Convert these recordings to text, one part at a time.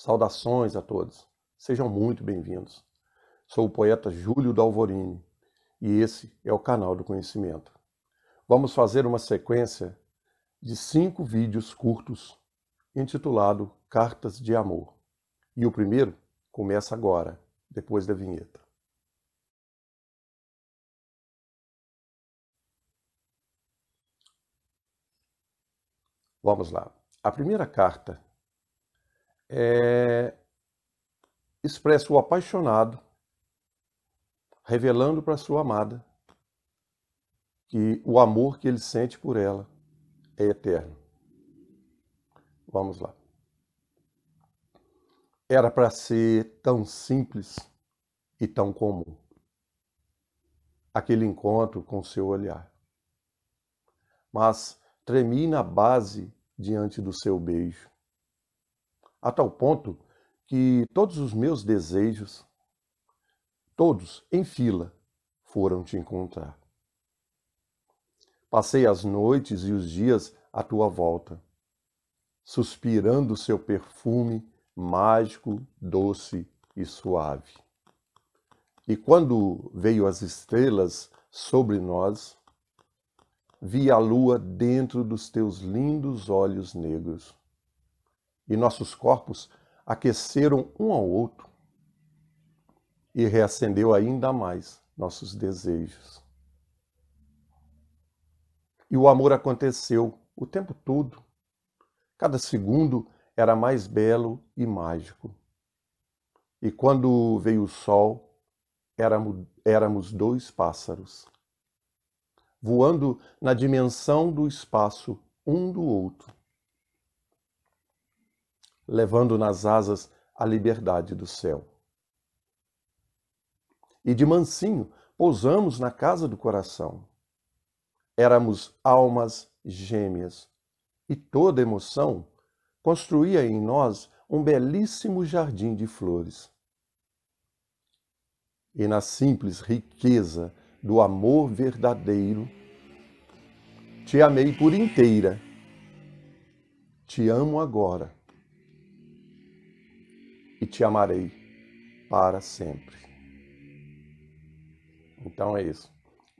Saudações a todos. Sejam muito bem-vindos. Sou o poeta Júlio Dalvorini e esse é o canal do conhecimento. Vamos fazer uma sequência de cinco vídeos curtos intitulado Cartas de Amor. E o primeiro começa agora, depois da vinheta. Vamos lá. A primeira carta é, expressa o apaixonado revelando para sua amada que o amor que ele sente por ela é eterno. Vamos lá. Era para ser tão simples e tão comum. Aquele encontro com seu olhar. Mas tremi na base diante do seu beijo a tal ponto que todos os meus desejos, todos em fila, foram te encontrar. Passei as noites e os dias à tua volta, suspirando o seu perfume mágico, doce e suave. E quando veio as estrelas sobre nós, vi a lua dentro dos teus lindos olhos negros e nossos corpos aqueceram um ao outro e reacendeu ainda mais nossos desejos. E o amor aconteceu o tempo todo. Cada segundo era mais belo e mágico. E quando veio o sol, éramos, dois pássaros, voando na dimensão do espaço um do outro levando nas asas a liberdade do céu. E de mansinho pousamos na casa do coração. Éramos almas gêmeas, e toda emoção construía em nós um belíssimo jardim de flores. E na simples riqueza do amor verdadeiro, te amei por inteira. Te amo agora e te amarei para sempre. Então é isso.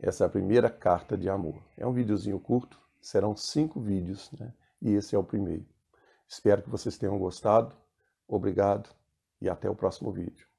Essa é a primeira carta de amor. É um videozinho curto, serão cinco vídeos, né? E esse é o primeiro. Espero que vocês tenham gostado. Obrigado e até o próximo vídeo.